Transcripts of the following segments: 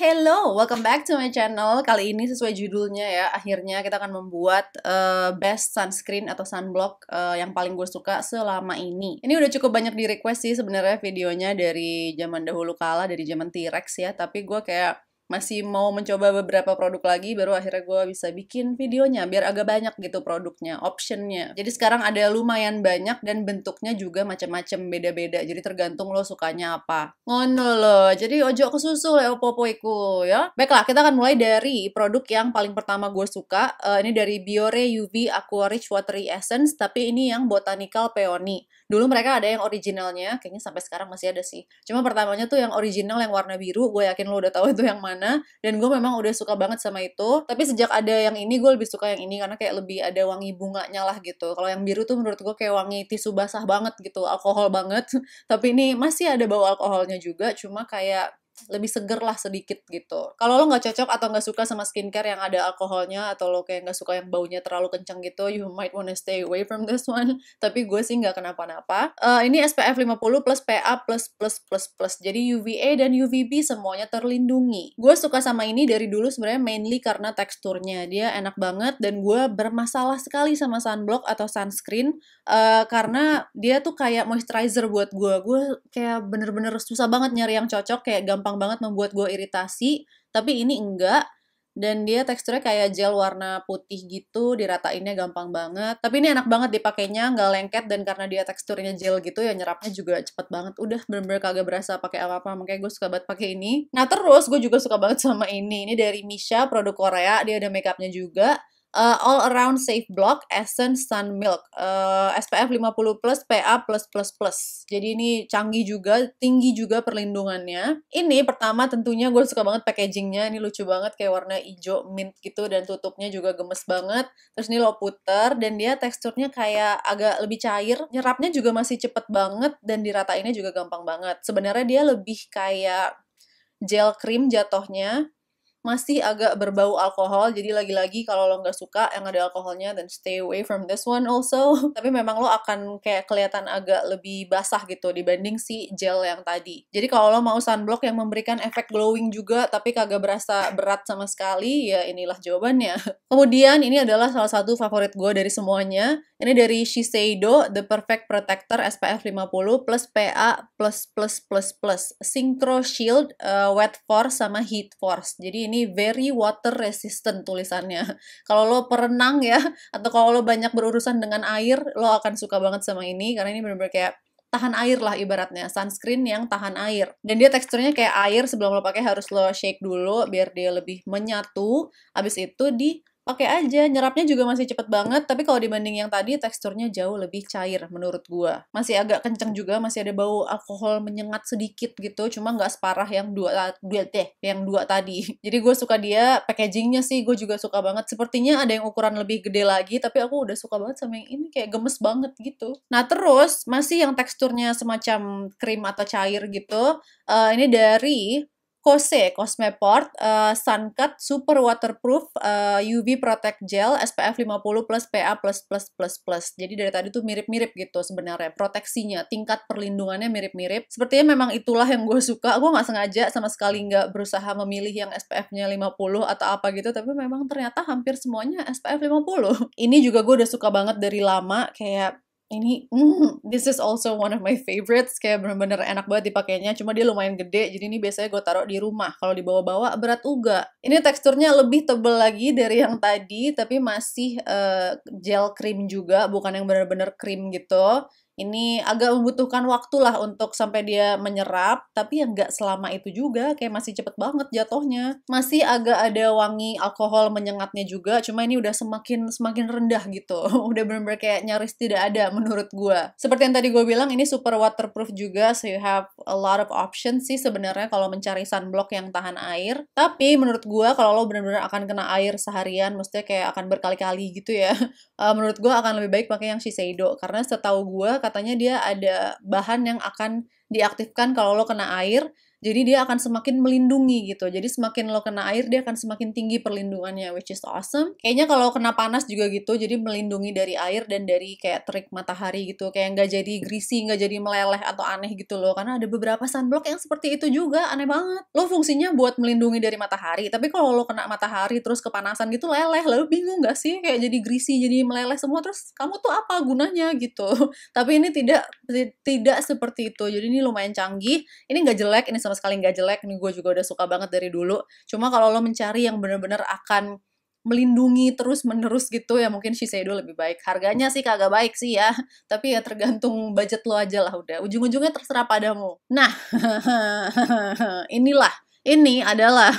Hello, welcome back to my channel. Kali ini sesuai judulnya ya, akhirnya kita akan membuat uh, best sunscreen atau sunblock uh, yang paling gue suka selama ini. Ini udah cukup banyak di request sih sebenarnya videonya dari zaman dahulu kala, dari zaman T-Rex ya, tapi gue kayak masih mau mencoba beberapa produk lagi baru akhirnya gue bisa bikin videonya biar agak banyak gitu produknya optionnya jadi sekarang ada lumayan banyak dan bentuknya juga macam-macam beda-beda jadi tergantung lo sukanya apa ngono lo jadi ojo kesusul ya popoiku ya baiklah kita akan mulai dari produk yang paling pertama gue suka uh, ini dari Biore UV Aqua Rich Watery Essence tapi ini yang botanical peony dulu mereka ada yang originalnya kayaknya sampai sekarang masih ada sih cuma pertamanya tuh yang original yang warna biru gue yakin lo udah tahu itu yang mana gimana dan gue memang udah suka banget sama itu tapi sejak ada yang ini gue lebih suka yang ini karena kayak lebih ada wangi bunganya lah gitu kalau yang biru tuh menurut gue kayak wangi tisu basah banget gitu alkohol banget tapi ini masih ada bau alkoholnya juga cuma kayak lebih seger lah sedikit gitu. Kalau lo nggak cocok atau nggak suka sama skincare yang ada alkoholnya atau lo kayak nggak suka yang baunya terlalu kenceng gitu, you might wanna stay away from this one. Tapi gue sih nggak kenapa-napa. Uh, ini SPF 50 plus PA plus plus plus plus. Jadi UVA dan UVB semuanya terlindungi. Gue suka sama ini dari dulu sebenarnya mainly karena teksturnya dia enak banget dan gue bermasalah sekali sama sunblock atau sunscreen uh, karena dia tuh kayak moisturizer buat gue. Gue kayak bener-bener susah banget nyari yang cocok kayak gampang gampang banget membuat gue iritasi tapi ini enggak dan dia teksturnya kayak gel warna putih gitu diratainnya gampang banget tapi ini enak banget dipakainya nggak lengket dan karena dia teksturnya gel gitu ya nyerapnya juga cepet banget udah bener-bener kagak berasa pakai apa-apa makanya gue suka banget pakai ini nah terus gue juga suka banget sama ini ini dari Misha produk Korea dia ada makeupnya juga uh, all around safe block essence sun milk uh, SPF 50 plus PA plus plus plus jadi ini canggih juga tinggi juga perlindungannya ini pertama tentunya gue suka banget packagingnya ini lucu banget kayak warna hijau mint gitu dan tutupnya juga gemes banget terus ini lo puter dan dia teksturnya kayak agak lebih cair nyerapnya juga masih cepet banget dan diratainnya juga gampang banget sebenarnya dia lebih kayak gel cream jatohnya masih agak berbau alkohol jadi lagi-lagi kalau lo nggak suka yang ada alkoholnya dan stay away from this one also tapi memang lo akan kayak kelihatan agak lebih basah gitu dibanding si gel yang tadi jadi kalau lo mau sunblock yang memberikan efek glowing juga tapi kagak berasa berat sama sekali ya inilah jawabannya kemudian ini adalah salah satu favorit gue dari semuanya ini dari Shiseido The Perfect Protector SPF 50 plus PA plus plus plus plus Synchro Shield uh, Wet Force sama Heat Force jadi ini very water resistant tulisannya. Kalau lo perenang ya, atau kalau lo banyak berurusan dengan air, lo akan suka banget sama ini, karena ini bener-bener kayak tahan air lah ibaratnya sunscreen yang tahan air dan dia teksturnya kayak air sebelum lo pakai harus lo shake dulu biar dia lebih menyatu abis itu di oke okay aja, nyerapnya juga masih cepet banget, tapi kalau dibanding yang tadi teksturnya jauh lebih cair menurut gue, Masih agak kenceng juga, masih ada bau alkohol menyengat sedikit gitu, cuma nggak separah yang dua, ah, dua deh, yang dua tadi. Jadi gue suka dia, packagingnya sih gue juga suka banget. Sepertinya ada yang ukuran lebih gede lagi, tapi aku udah suka banget sama yang ini, kayak gemes banget gitu. Nah terus, masih yang teksturnya semacam krim atau cair gitu, uh, ini dari Kose Cosmeport uh, Suncut Super Waterproof uh, eh, UV Protect Gel SPF 50 plus PA plus plus plus plus. Jadi dari tadi tuh mirip-mirip gitu sebenarnya proteksinya, tingkat perlindungannya mirip-mirip. Sepertinya memang itulah yang gue suka. Gue nggak sengaja sama sekali nggak berusaha memilih yang SPF-nya 50 atau apa gitu, tapi memang ternyata hampir semuanya SPF 50. Ini juga gue udah suka banget dari lama kayak ini mm, this is also one of my favorites kayak bener-bener enak banget dipakainya cuma dia lumayan gede jadi ini biasanya gue taruh di rumah kalau dibawa-bawa berat uga ini teksturnya lebih tebel lagi dari yang tadi tapi masih uh, gel cream juga bukan yang bener-bener cream gitu ini agak membutuhkan waktu lah untuk sampai dia menyerap, tapi yang nggak selama itu juga, kayak masih cepet banget jatuhnya. Masih agak ada wangi alkohol menyengatnya juga, cuma ini udah semakin semakin rendah gitu. udah bener-bener kayak nyaris tidak ada menurut gue. Seperti yang tadi gue bilang, ini super waterproof juga, so you have a lot of options sih sebenarnya kalau mencari sunblock yang tahan air. Tapi menurut gue kalau lo bener-bener akan kena air seharian, mestinya kayak akan berkali-kali gitu ya, eh, menurut gue akan lebih baik pakai yang Shiseido. Karena setahu gue, katanya dia ada bahan yang akan diaktifkan kalau lo kena air jadi dia akan semakin melindungi gitu. Jadi semakin lo kena air dia akan semakin tinggi perlindungannya which is awesome. Kayaknya kalau kena panas juga gitu. Jadi melindungi dari air dan dari kayak terik matahari gitu. Kayak nggak jadi greasy, nggak jadi meleleh atau aneh gitu loh. Karena ada beberapa sunblock yang seperti itu juga aneh banget. Lo fungsinya buat melindungi dari matahari. Tapi kalau lo kena matahari terus kepanasan gitu leleh. Lo bingung gak sih kayak jadi greasy, jadi meleleh semua. Terus kamu tuh apa gunanya gitu. Tapi ini tidak tidak seperti itu. Jadi ini lumayan canggih. Ini nggak jelek, ini sama sekali nggak jelek nih gue juga udah suka banget dari dulu cuma kalau lo mencari yang bener-bener akan melindungi terus menerus gitu ya mungkin Shiseido lebih baik harganya sih kagak baik sih ya tapi ya tergantung budget lo aja lah udah ujung-ujungnya terserah padamu nah inilah ini adalah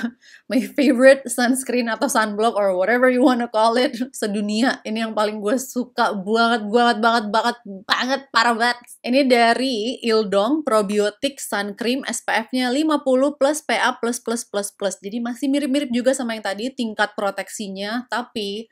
my favorite sunscreen atau sunblock or whatever you wanna call it sedunia. Ini yang paling gue suka banget, banget, banget, banget, banget, parah banget. Ini dari Ildong Probiotic Sun Cream SPF-nya 50 plus PA plus plus plus plus. Jadi masih mirip-mirip juga sama yang tadi tingkat proteksinya, tapi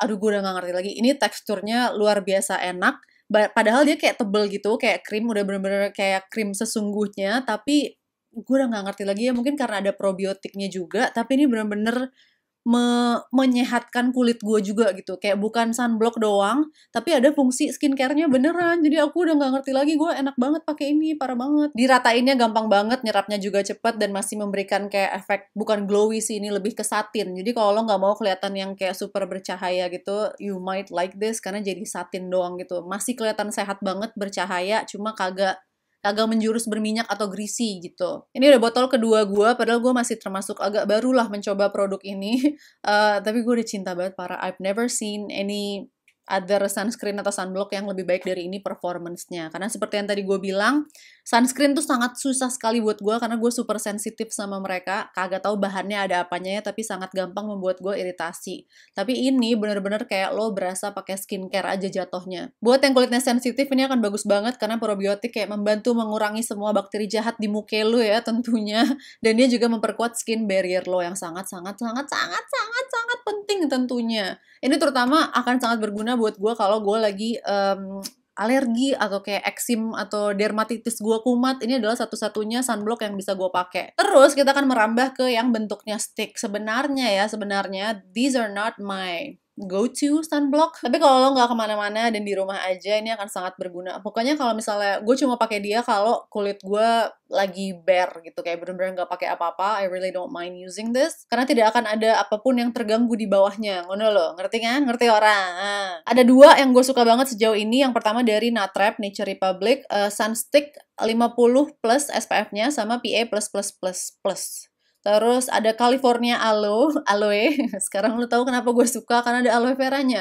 aduh gue udah gak ngerti lagi. Ini teksturnya luar biasa enak. Padahal dia kayak tebel gitu, kayak krim, udah bener-bener kayak krim sesungguhnya, tapi gue udah nggak ngerti lagi ya mungkin karena ada probiotiknya juga tapi ini bener-bener me menyehatkan kulit gue juga gitu kayak bukan sunblock doang tapi ada fungsi skincarenya beneran jadi aku udah nggak ngerti lagi gue enak banget pakai ini parah banget diratainnya gampang banget nyerapnya juga cepet dan masih memberikan kayak efek bukan glowy sih ini lebih ke satin jadi kalau lo nggak mau kelihatan yang kayak super bercahaya gitu you might like this karena jadi satin doang gitu masih kelihatan sehat banget bercahaya cuma kagak kagak menjurus berminyak atau greasy gitu. Ini udah botol kedua gue, padahal gue masih termasuk agak barulah mencoba produk ini. Uh, tapi gue udah cinta banget para I've never seen any other sunscreen atau sunblock yang lebih baik dari ini performance-nya. Karena seperti yang tadi gue bilang, sunscreen tuh sangat susah sekali buat gue karena gue super sensitif sama mereka. Kagak tahu bahannya ada apanya ya, tapi sangat gampang membuat gue iritasi. Tapi ini bener-bener kayak lo berasa pakai skincare aja jatohnya. Buat yang kulitnya sensitif ini akan bagus banget karena probiotik kayak membantu mengurangi semua bakteri jahat di muka lo ya tentunya. Dan dia juga memperkuat skin barrier lo yang sangat sangat sangat sangat sangat sangat penting tentunya. Ini terutama akan sangat berguna buat gue kalau gue lagi um, alergi atau kayak eksim atau dermatitis gue kumat ini adalah satu-satunya sunblock yang bisa gue pakai. Terus kita akan merambah ke yang bentuknya stick. Sebenarnya ya, sebenarnya these are not my go to sunblock. Tapi kalau lo nggak kemana-mana dan di rumah aja ini akan sangat berguna. Pokoknya kalau misalnya gue cuma pakai dia kalau kulit gue lagi bare gitu kayak bener-bener nggak pakai apa-apa. I really don't mind using this karena tidak akan ada apapun yang terganggu di bawahnya. Ngono lo, ngerti kan? Ngerti orang. Ah. Ada dua yang gue suka banget sejauh ini. Yang pertama dari Natrap Nature Republic uh, Sunstick 50 plus SPF-nya sama PA plus plus plus plus. Terus ada California Aloe, aloe. Sekarang lu tahu kenapa gue suka karena ada aloe veranya.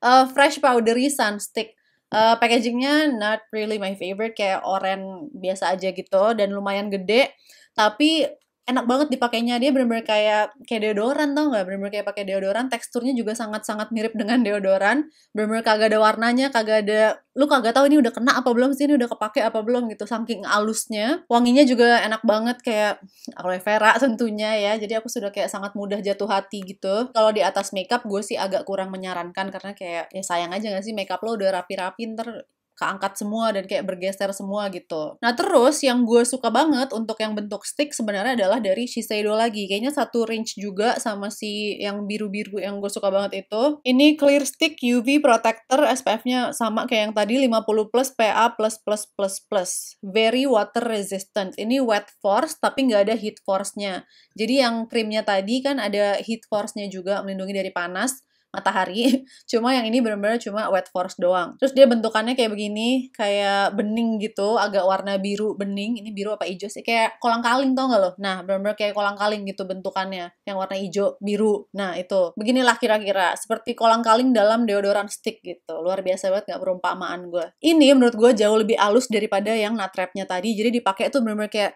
Uh, fresh powdery sunstick. Uh, packagingnya not really my favorite kayak oranye biasa aja gitu dan lumayan gede. Tapi enak banget dipakainya dia bener-bener kayak kayak deodoran tau nggak bener-bener kayak pakai deodoran teksturnya juga sangat-sangat mirip dengan deodoran bener-bener kagak ada warnanya kagak ada lu kagak tahu ini udah kena apa belum sih ini udah kepake apa belum gitu saking alusnya wanginya juga enak banget kayak aloe vera tentunya ya jadi aku sudah kayak sangat mudah jatuh hati gitu kalau di atas makeup gue sih agak kurang menyarankan karena kayak ya sayang aja gak sih makeup lo udah rapi-rapi ntar keangkat semua dan kayak bergeser semua gitu. Nah terus yang gue suka banget untuk yang bentuk stick sebenarnya adalah dari Shiseido lagi. Kayaknya satu range juga sama si yang biru-biru yang gue suka banget itu. Ini clear stick UV protector SPF-nya sama kayak yang tadi 50 plus PA plus plus plus plus. Very water resistant. Ini wet force tapi nggak ada heat force-nya. Jadi yang krimnya tadi kan ada heat force-nya juga melindungi dari panas matahari. Cuma yang ini bener-bener cuma wet force doang. Terus dia bentukannya kayak begini, kayak bening gitu, agak warna biru bening. Ini biru apa hijau sih? Kayak kolang kaling tau gak loh? Nah, bener-bener kayak kolang kaling gitu bentukannya. Yang warna hijau, biru. Nah, itu. Beginilah kira-kira. Seperti kolang kaling dalam deodoran stick gitu. Luar biasa banget gak perumpamaan gue. Ini menurut gue jauh lebih halus daripada yang natrapnya tadi. Jadi dipakai tuh bener-bener kayak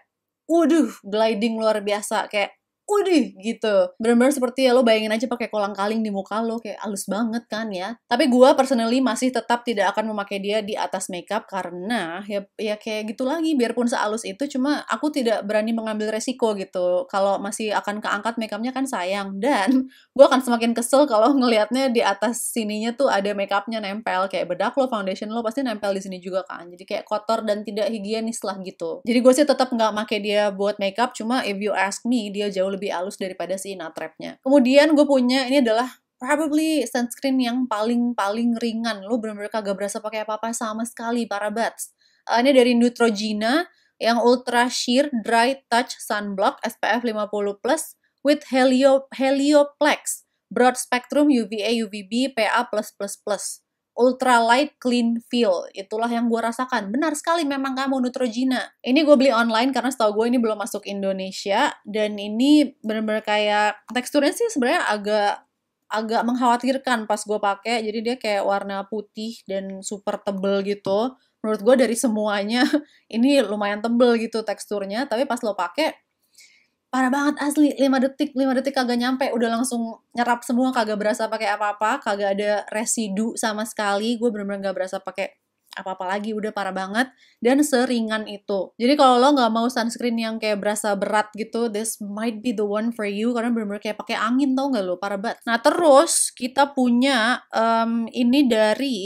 waduh gliding luar biasa kayak udih gitu bener-bener seperti ya lo bayangin aja pakai kolang kaling di muka lo kayak halus banget kan ya tapi gue personally masih tetap tidak akan memakai dia di atas makeup karena ya ya kayak gitu lagi biarpun sehalus itu cuma aku tidak berani mengambil resiko gitu kalau masih akan keangkat makeupnya kan sayang dan gue akan semakin kesel kalau ngelihatnya di atas sininya tuh ada makeupnya nempel kayak bedak lo foundation lo pasti nempel di sini juga kan jadi kayak kotor dan tidak higienis lah gitu jadi gue sih tetap nggak pakai dia buat makeup cuma if you ask me dia jauh lebih lebih halus daripada si natrapnya. Kemudian gue punya ini adalah probably sunscreen yang paling-paling ringan. Lo bener-bener kagak berasa pakai apa-apa sama sekali para bats. Uh, eh, ini dari Neutrogena yang Ultra Sheer Dry Touch Sunblock SPF 50+, plus with Helio, Helioplex, Broad Spectrum UVA, UVB, PA++. Ultra light clean feel. Itulah yang gue rasakan. Benar sekali memang kamu Neutrogena. Ini gue beli online karena setahu gue ini belum masuk Indonesia dan ini bener-bener kayak teksturnya sih sebenarnya agak agak mengkhawatirkan pas gue pakai jadi dia kayak warna putih dan super tebel gitu menurut gue dari semuanya ini lumayan tebel gitu teksturnya tapi pas lo pakai parah banget asli 5 detik 5 detik kagak nyampe udah langsung nyerap semua kagak berasa pakai apa-apa kagak ada residu sama sekali gue bener-bener gak berasa pakai apa-apa lagi udah parah banget dan seringan itu jadi kalau lo nggak mau sunscreen yang kayak berasa berat gitu this might be the one for you karena bener-bener kayak pakai angin tau gak lo parah banget nah terus kita punya um, ini dari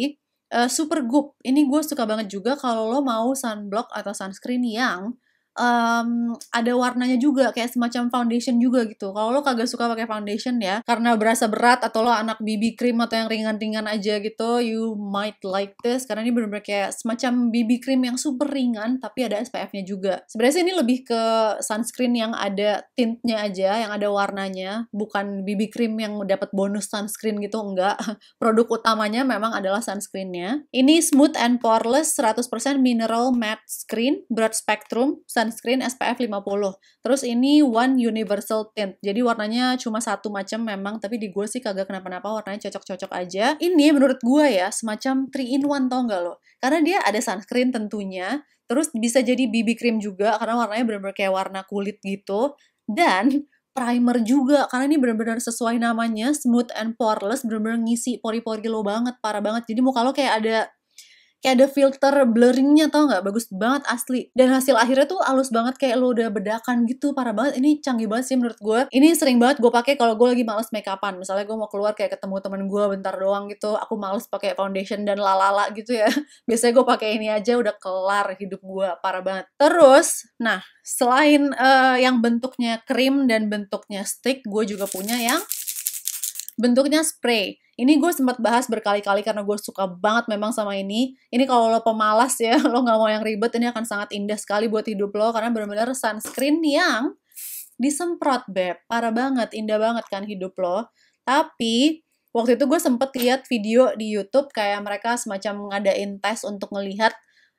uh, Super Goop ini gue suka banget juga kalau lo mau sunblock atau sunscreen yang um, ada warnanya juga kayak semacam foundation juga gitu. Kalau lo kagak suka pakai foundation ya karena berasa berat atau lo anak BB cream atau yang ringan-ringan aja gitu, you might like this karena ini benar-benar kayak semacam BB cream yang super ringan tapi ada SPF-nya juga. Sebenarnya ini lebih ke sunscreen yang ada tintnya aja, yang ada warnanya, bukan BB cream yang dapat bonus sunscreen gitu enggak. Produk utamanya memang adalah sunscreennya. Ini smooth and poreless 100% mineral matte screen broad spectrum sunscreen SPF 50. Terus ini one universal tint. Jadi warnanya cuma satu macam memang, tapi di gue sih kagak kenapa-napa warnanya cocok-cocok aja. Ini menurut gue ya semacam 3 in 1 tau gak lo? Karena dia ada sunscreen tentunya, terus bisa jadi BB cream juga karena warnanya bener-bener kayak warna kulit gitu. Dan primer juga karena ini benar-benar sesuai namanya smooth and poreless benar-benar ngisi pori-pori lo banget parah banget jadi mau kalau kayak ada kayak ada filter blurringnya tau nggak bagus banget asli dan hasil akhirnya tuh halus banget kayak lo udah bedakan gitu parah banget ini canggih banget sih menurut gue ini sering banget gue pakai kalau gue lagi males make upan misalnya gue mau keluar kayak ketemu temen gue bentar doang gitu aku males pakai foundation dan lalala gitu ya biasanya gue pakai ini aja udah kelar hidup gue parah banget terus nah selain uh, yang bentuknya krim dan bentuknya stick gue juga punya yang bentuknya spray. Ini gue sempat bahas berkali-kali karena gue suka banget memang sama ini. Ini kalau lo pemalas ya, lo nggak mau yang ribet, ini akan sangat indah sekali buat hidup lo karena benar-benar sunscreen yang disemprot beb, parah banget, indah banget kan hidup lo. Tapi waktu itu gue sempat lihat video di YouTube kayak mereka semacam ngadain tes untuk ngelihat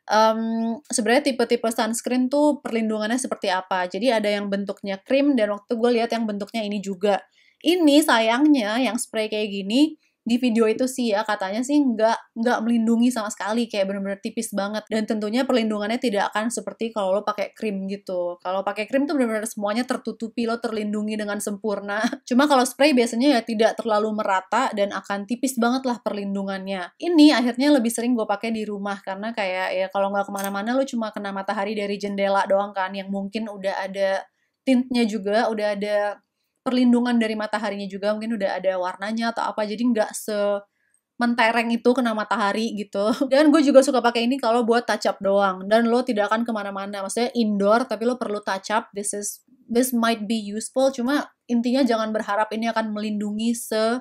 um, sebenarnya tipe-tipe sunscreen tuh perlindungannya seperti apa. Jadi ada yang bentuknya krim dan waktu gue lihat yang bentuknya ini juga ini sayangnya yang spray kayak gini di video itu sih ya katanya sih nggak nggak melindungi sama sekali kayak bener-bener tipis banget dan tentunya perlindungannya tidak akan seperti kalau lo pakai krim gitu kalau pakai krim tuh bener-bener semuanya tertutupi lo terlindungi dengan sempurna cuma kalau spray biasanya ya tidak terlalu merata dan akan tipis banget lah perlindungannya ini akhirnya lebih sering gue pakai di rumah karena kayak ya kalau nggak kemana-mana lo cuma kena matahari dari jendela doang kan yang mungkin udah ada tintnya juga udah ada perlindungan dari mataharinya juga mungkin udah ada warnanya atau apa jadi nggak se mentereng itu kena matahari gitu dan gue juga suka pakai ini kalau buat touch up doang dan lo tidak akan kemana-mana maksudnya indoor tapi lo perlu touch up this is this might be useful cuma intinya jangan berharap ini akan melindungi se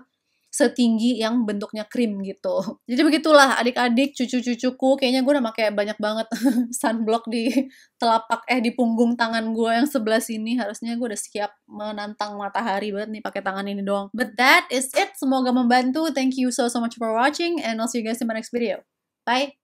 setinggi yang bentuknya krim gitu. Jadi begitulah adik-adik, cucu-cucuku, kayaknya gue udah pakai banyak banget sunblock di telapak eh di punggung tangan gue yang sebelah sini. Harusnya gue udah siap menantang matahari banget nih pakai tangan ini doang. But that is it. Semoga membantu. Thank you so so much for watching and I'll see you guys in my next video. Bye.